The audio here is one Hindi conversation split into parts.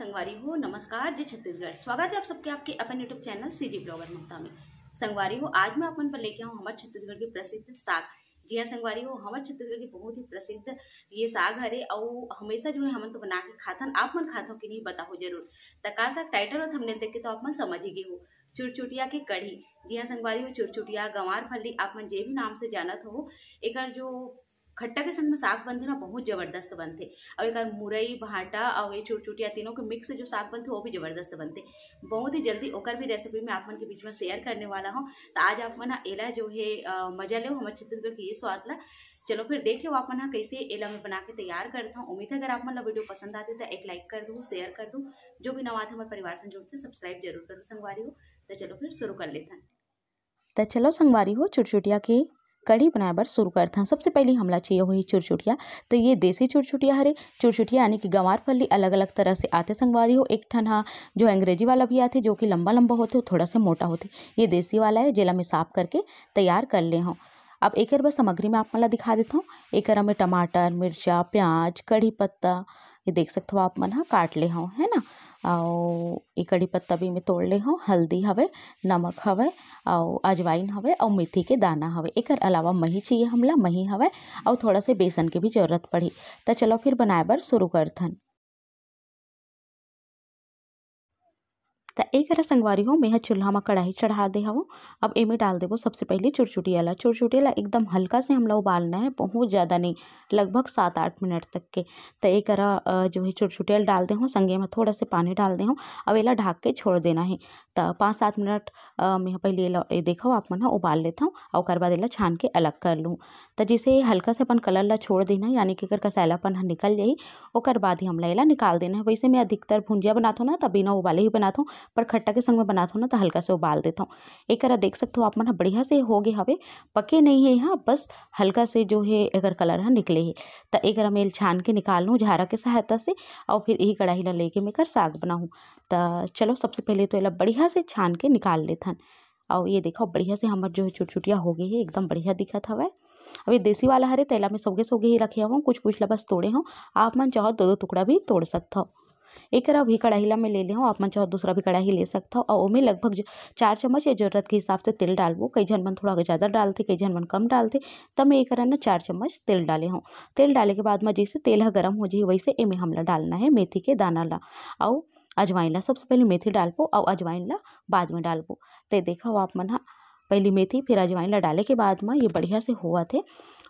संगवारी हो नमस्कार जय छत्तीसगढ़ स्वागत है आप सबके आपके अपन YouTube channel CG blogger Mukta में संगवारी हो आज मैं अपन पर लेके आऊँ हमारे छत्तीसगढ़ के प्रसिद्ध साग जी हाँ संगवारी हो हमारे छत्तीसगढ़ के बहुत ही प्रसिद्ध ये साग हरे और हमेशा जो है हमन तो बना के खाथन आप मन खाथो कि नहीं बताओ जरूर तका साग टाइटल और हमने देखे तो आप मन समझ ही गए हो चुरचुटिया की कढ़ी जी हाँ संगवारी हो चुरचुटिया गंवार फल्ली आप मन जे भी नाम से जानत हो एक जो खट्टा के संग में साग बनते ना बहुत ज़बरदस्त बनते और एक मुरई भाटा और ये छोटी छोटी तीनों के मिक्स जो साग बनते वो भी ज़बरदस्त बनते बहुत ही जल्दी ओकर भी रेसिपी में आप मन के बीच में शेयर करने वाला हूँ तो आज आप मना एला जो है मजा लो हमारे छत्तीसगढ़ के ये स्वाद ला चलो फिर देखियो आप मन कैसे एला में बना के तैयार करता हूँ उम्मीद है अगर आप मन वीडियो पसंद आते तो एक लाइक कर दूँ शेयर कर दूँ जो भी नवाद हमारे परिवार से जुड़ते सब्सक्राइब जरूर करो संगवारी हो तो चलो फिर शुरू कर लेते हैं तो चलो संगवारी हो छोटी छोटिया के कढ़ी बनाए बर शुरू हैं सबसे पहले हमला चाहिए हुई चुरचुटिया तो ये देसी चुरचुटिया हरे चुरचुटिया यानी कि गंवार फली अलग अलग तरह से आते संगवारी हो एक ठन हाँ जो अंग्रेजी वाला भी आते जो कि लंबा लंबा होते हो थोड़ा सा मोटा होते ये देसी वाला है जेला में साफ करके तैयार कर ले हूँ अब एक बार सामग्री में आप मला दिखा देता हूँ एक में टमाटर मिर्चा प्याज कढ़ी पत्ता ये देख सकते हो आप मन हाँ काट ले हूँ है ना अउ कड़ी पत्ता भी मैं तोड़ ले हूँ हल्दी हवे नमक हवे अउ अजवाइन हवे और मेथी के दाना हवे एकर अलावा मही चाहिए हमला मही हवे और थोड़ा से बेसन के भी जरूरत पड़ी तो चलो फिर बनाए बर शुरू करथन एक एकरा संगवारी हो मैं चूल्हा में कढ़ाई चढ़ा दे हूँ अब एमे डाल देव सबसे पहले चुरचुटियाला चुरचुटियाला एकदम हल्का से हमला उबालना है बहुत ज़्यादा नहीं लगभग सात आठ मिनट तक के तो एक जो है चुरचुटियाल डाल दे हूँ संगे में थोड़ा से पानी डाल दे हूँ अब एला ढाक के छोड़ देना है तो पाँच सात मिनट में पहले देखा ए आप मन उबाल लेता हूँ और ओकर बाद एला छान के अलग कर लूँ तो जैसे हल्का से अपन कलर ला छोड़ देना यानी कि अगर कसैलापन निकल जाए और बाद ही हमला एला निकाल देना है वैसे मैं अधिकतर भुंजिया बनाता हूँ ना तो बिना उबाले ही बनाता हूँ पर खट्टा के संग में बनाता हूँ ना तो हल्का से उबाल देता हूँ एक देख सकते हो आप मन मतलब बढ़िया से हो गए हवे पके नहीं है यहाँ बस हल्का से जो है अगर कलर है निकले है तो एक मैं छान के निकाल लूँ झारा के सहायता से और फिर यही कढ़ाई ला लेके मैं कर साग बनाऊँ तो चलो सबसे पहले तो एला बढ़िया से छान के निकाल लेता और ये देखो बढ़िया से हमार जो है छुटछुटिया हो गई है एकदम बढ़िया दिखा था वह अभी देसी वाला हरे तेला में सोगे सोगे ही रखे हूँ कुछ कुछ ला बस तोड़े हों आप मन चाहो दो तो दो टुकड़ा भी तोड़ सकता हो एक भी कढ़ाईला मैं ले हूँ आप मन चाहो दूसरा भी कढ़ाई ले सकता हूँ और ओमे लगभग चार चम्मच या ज़रूरत के हिसाब से तेल डालबो कई जन मन थोड़ा ज़्यादा डालते कई जन मन कम डालते तब मैं एक ना चार चम्मच तेल डाले हूँ तेल डाले के बाद में जैसे तेल है गर्म हो जाए वैसे एमे हमला डालना है मेथी के दाना ला और अजवाइन ला सबसे पहले मेथी डालबो और अजवाइन ला बाद में डालबो तो देखा आप मन पहली मेथी फिर अजवाइन ला डाले के बाद में ये बढ़िया से हुआ थे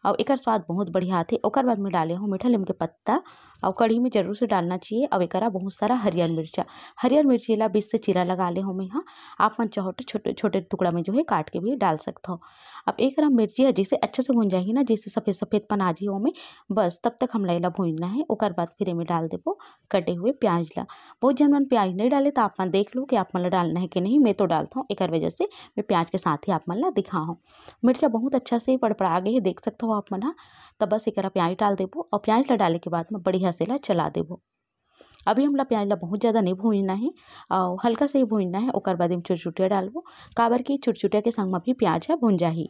और एक स्वाद बहुत बढ़िया थे और बाद में डाले हूँ मीठा लिम के पत्ता और कढ़ी में ज़रूर से डालना चाहिए अब एक बहुत सारा हरियर मिर्चा हरियर मिर्ची ला बीच से चीरा लगा ले हमें यहाँ आप मन चाहो तो छोटे छोटे टुकड़ा में जो है काट के भी डाल सकते हो अब एक ग्राम मिर्ची है जिसे अच्छे से भून जाएगी ना जिसे सफ़ेद सफ़ेद पन आ जाए में बस तब तक हमला लाइला भूनना है और बाद फिर हमें डाल देवो कटे हुए प्याज ला बहुत जन मन प्याज नहीं डाले तो आप मन देख लो कि आप मन डालना है कि नहीं मैं तो डालता हूँ एक वजह से मैं प्याज के साथ ही आप मन ला हूँ मिर्चा बहुत अच्छा से पड़पड़ा गई है देख सकते हो आप मन हाँ। तब बस एक प्याज डाल देबो और प्याज ला डाले के बाद में बढ़िया से ला चला देबो अभी हमला प्याज ला बहुत ज़्यादा नहीं भूनना है और हल्का से ही भूनना है और बाद में चुटचुटिया डालबो काबर की चुटचुटिया के संग में भी प्याज है भून जाही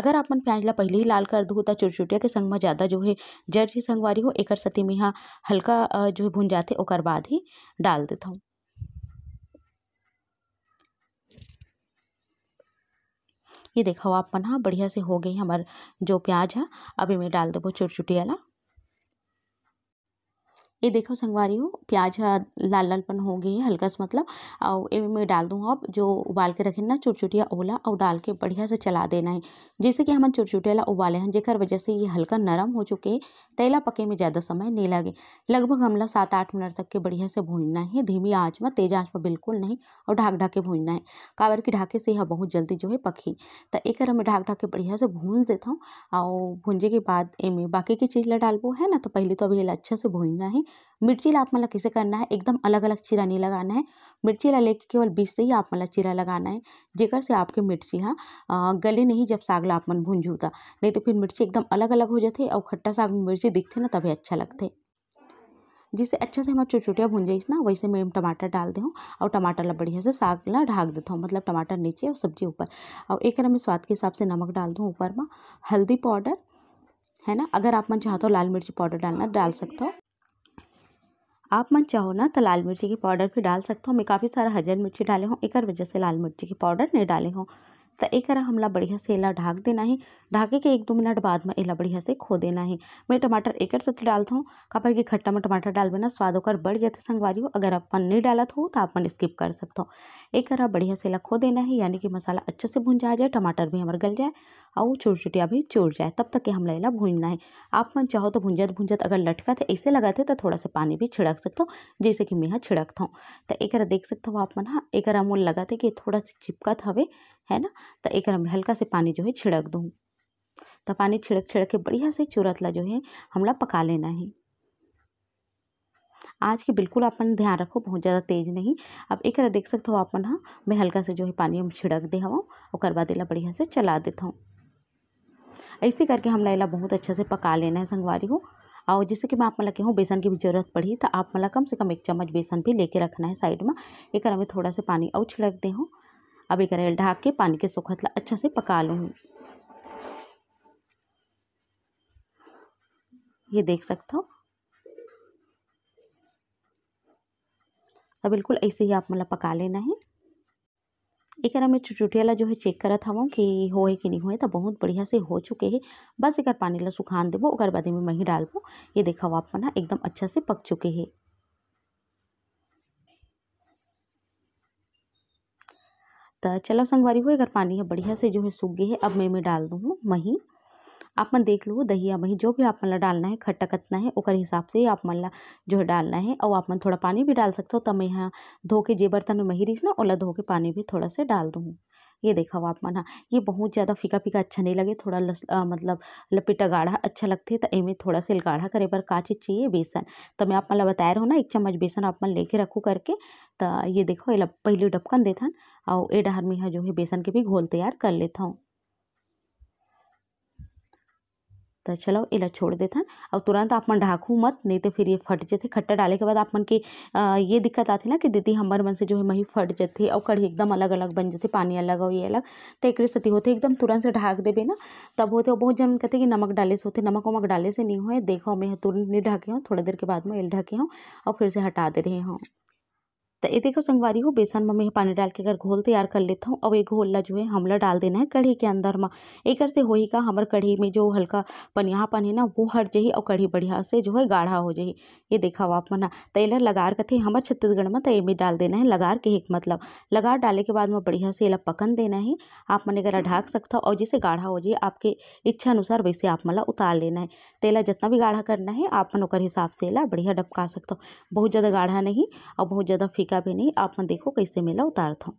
अगर आप मन प्याज ला पहले ही लाल कर दूँ तो चुटचुटिया के संग में ज़्यादा जो है जर्जी संगवारी हो एक सती में यहाँ हल्का जो है भून जाते और बाद ही डाल देता हूँ ये देखो आप मन बढ़िया से हो गई हमारे जो प्याज है अभी मैं डाल देबो छोटी वाला ये देखो संगवारी हो प्याज लाल लालपन हो गई है हल्का सा मतलब और ये मैं डाल दूँगा अब जो उबाल के रखें ना चुटचुटिया ओला और डाल के बढ़िया से चला देना है जैसे कि हम चुटचुटियाला उबाले हैं जेकर वजह से ये हल्का नरम हो चुके है तैला पके में ज़्यादा समय नहीं लगे लगभग हमला सात आठ मिनट तक के बढ़िया से भूनना है धीमी आँच में तेज आँच में बिल्कुल नहीं और ढाक ढाक के भूनना है काबर की ढाके से यह बहुत जल्दी जो है पकी तो एक मैं ढाक ढाक के बढ़िया से भून देता हूँ और भूंजे के बाद एमें बाकी की चीज़ ला डालबो है ना तो पहले तो अभी अच्छे से भूनना है मिर्ची ला आप मतलब कैसे करना है एकदम अलग अलग चीरा नहीं लगाना है मिर्ची ला लेके केवल बीच से ही आप मतलब चीरा लगाना है जेकर से आपके मिर्ची हाँ गले नहीं जब साग ला आप मन भूंजू था नहीं तो फिर मिर्ची एकदम अलग अलग हो जाते और खट्टा साग में मिर्ची दिखते ना तभी अच्छा लगते जिसे अच्छा से हमारे चुटचुटिया भून जाइस ना वैसे मैं टमाटर डाल दे हूँ और टमाटर ला बढ़िया से साग ला ढाक देता हूँ मतलब टमाटर नीचे और सब्जी ऊपर और एक मैं स्वाद के हिसाब से नमक डाल दूँ ऊपर में हल्दी पाउडर है ना अगर आप मन चाहते हो तो लाल मिर्ची पाउडर डालना डाल सकते हो आप मन चाहो ना तो लाल मिर्ची की पाउडर भी डाल सकते हो मैं काफ़ी सारा हजर मिर्ची डाले हूँ एक वजह से लाल मिर्ची की पाउडर नहीं डाले हूँ तो एक हमला बढ़िया से एला ढाक देना है ढाके के एक दो मिनट बाद में एला बढ़िया से खो देना है मैं टमाटर एक साथ डालता हूँ काबर के खट्टा में टमाटर डाल देना स्वाद होकर बढ़ जाते संगवारी हो अगर पन नहीं डालत हो तो अपन स्किप कर सकते हो एक बढ़िया से एला खो देना है यानी कि मसाला अच्छे से भून जा जाए टमाटर भी हमारे गल जाए और चुरचुटिया भी चूर जाए तब तक के हमला एला भूनना है आप मन चाहो तो भूंजत भूंजत अगर लटका थे ऐसे लगाते तो थोड़ा सा पानी भी छिड़क सकते हो जैसे कि मैं यहाँ छिड़कता हूँ तो एक देख सकते हो आप मन हाँ एक मोल लगाते कि थोड़ा सा चिपकत हवे है ना तो एक हल्का से पानी जो है छिड़क दूँ तो पानी छिड़क छिड़क के बढ़िया से चूरतला जो है हमला पका लेना है आज के बिल्कुल अपन ध्यान रखो बहुत ज़्यादा तेज नहीं अब एक देख सकते हो अपन हाँ मैं हल्का से जो है पानी हम छिड़क दे हूँ और बाद इला बढ़िया से चला देता हूँ ऐसे करके हमला इला बहुत अच्छा से पका लेना है संगवारी हो और जैसे कि मैं आप मला कहूँ बेसन की भी जरूरत पड़ी तो आप मला कम से कम एक चम्मच बेसन भी लेके रखना है साइड में एक हमें थोड़ा सा पानी और छिड़क दे हूँ अब एक करेल ढाक के पानी के सुखतला अच्छा से पका लूँ ये देख सकते हो तो बिल्कुल ऐसे ही आप मतलब पका लेना है एक मैं चुचुटिया ला जो है चेक था वो कि है कि नहीं हो तो बहुत बढ़िया से हो चुके हैं बस एक पानी ला सुखान देवो और बाद में मही डालबो ये हो आप मना एकदम अच्छा से पक चुके हैं तो चलो संगवारी हो अगर पानी है बढ़िया से जो है सूख गई है अब मैं में डाल दूँ मही आप मन देख लो दही या मही जो भी आप मन ला डालना है खट्टा कतना है ओकर हिसाब से आप मन ला जो है डालना है और आप मन थोड़ा पानी भी डाल सकते हो तब तो मैं यहाँ धो के जे बर्तन में मही रिस ना ओला धो के पानी भी थोड़ा से डाल दूँ ये देखा आप मन ये बहुत ज़्यादा फीका फीका अच्छा नहीं लगे थोड़ा लस आ, मतलब लपेटा गाढ़ा अच्छा लगते तो एमे थोड़ा सा गाढ़ा करे का चीज़ चाहिए बेसन तो मैं आप मन मतलब बताया रहो ना एक चम्मच बेसन आप मन मतलब लेके रखूँ करके तो ये देखो ये पहले डबकन देता और ए डहर में जो है बेसन के भी घोल तैयार कर लेता हूँ तो चलो इला छोड़ देता और तुरंत आप मन ढाकू मत नहीं तो फिर ये फट जाते खट्टा डाले के बाद आप मन के ये दिक्कत आती ना कि दीदी हमारे मन से जो है मही फट जाथे और कढ़ी एकदम अलग अलग बन जाथे पानी अलग और ये अलग तो एक सेती होते एकदम तुरंत से ढाक देवे ना तब होते बहुत जन कहते कि नमक डाले से होते नमक वमक डाले से नहीं हो देखो मैं तुरंत नहीं ढाके हूँ थोड़ी देर के बाद में ये ढके हूँ और फिर से हटा दे रहे हूँ तो ये देखो संगवारी हो बेसन में मैं पानी डाल के अगर घोल तैयार कर लेता हूँ अब ये घोल ला जो है हमला डाल देना है कढ़ी के अंदर में एक से हो ही का हमारे कढ़ी में जो हल्का पनियापन है ना वो हट जाए और कढ़ी बढ़िया से जो है गाढ़ा हो जाए ये देखा आप मना तेला तो लगार कथे हमारे छत्तीसगढ़ में तो ये डाल देना है लगार के एक मतलब लगार डाले के बाद में बढ़िया से इला पकन देना है आप मन अगर ढाक सकता हो और जैसे गाढ़ा हो जाए आपके इच्छा अनुसार वैसे आप मला उतार लेना है तेला तो जितना भी गाढ़ा करना है आप मन हिसाब से इला बढ़िया डबका सकता बहुत ज़्यादा गाढ़ा नहीं और बहुत ज़्यादा फिक का भी नहीं आप मैं देखो कैसे मेला उतार हूँ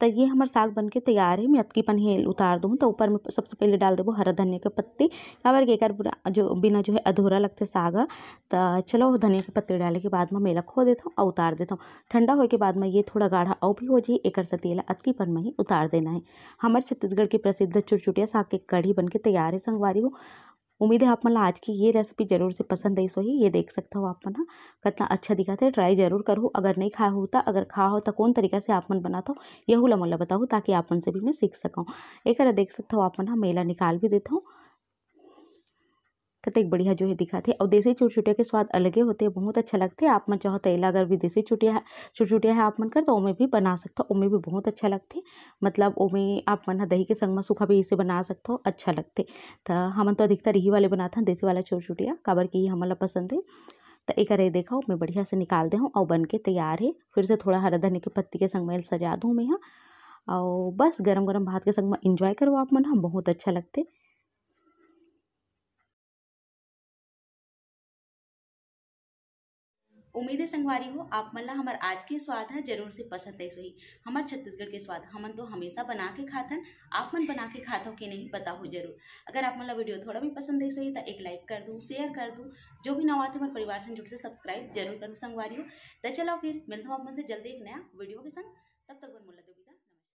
तो ये हमारे साग बन के तैयार है मैं अतकी पन ही उतार दूँ तो ऊपर में सबसे पहले डाल देबो हरा धनिया के पत्ते काबर के एक बुरा जो बिना जो है अधूरा लगते साग तो चलो धनिया के पत्ते डाले के बाद में मेला खो देता हूँ और उतार देता हूँ ठंडा होए के बाद में ये थोड़ा गाढ़ा और भी हो जाए एक सतीला अतकी पन में ही उतार देना है हमारे छत्तीसगढ़ की प्रसिद्ध चुटचुटिया साग की कढ़ी बन के तैयार है संगवारी हो उम्मीद है आप मला आज की ये रेसिपी ज़रूर से पसंद आई ही ये देख सकता हो आप मना हाँ। कितना अच्छा दिखा था ट्राई जरूर करो अगर नहीं खाया होता अगर खा होता तो कौन तरीका से आप मन बना था यह हुला मोला ताकि आप मन से भी मैं सीख सकूँ एक देख सकता हूँ आप मना हाँ, मेला निकाल भी देता हूँ कतेक बढ़िया जो है दिखाते और देसी चुटचुटिया के स्वाद अलगे होते हैं बहुत अच्छा लगते हैं आप मन चाहो तो अगर भी देसी चुटिया है चुटचुटिया है आप मन कर तो ओमे भी बना सकते हो ओमे भी बहुत अच्छा लगते मतलब ओमे आप मन दही के संग में सूखा भी इसे बना सकते हो अच्छा लगते तो हमन तो अधिकतर यही वाले बनाते हैं देसी वाला चुटचुटिया काबर की हमारा पसंद है तो एक अरे देखाओ मैं बढ़िया से निकाल दे हूँ और बन के तैयार है फिर से थोड़ा हरा धनी के पत्ती के संग में सजा दूँ मैं यहाँ और बस गरम गरम भात के संग में इंजॉय करो आप मन हम हाँ, बहुत अच्छा लगते उम्मीद है संगवारी हो आप मल्ला हमार आज के स्वाद है जरूर से पसंद है सोई हमार छत्तीसगढ़ के स्वाद हमन तो हमेशा बना के खाथन आप मन बना के खाते हो कि नहीं पता हो जरूर अगर आप मल्ला वीडियो थोड़ा भी पसंद है सोई तो एक लाइक कर दूँ शेयर कर दूँ जो भी नवा थे हमारे परिवार से जुड़ से सब्सक्राइब जरूर करूँ संगवारी हो तो चलो फिर मिलता हूँ आप से जल्दी एक नया वीडियो के संग तब तक बन मुला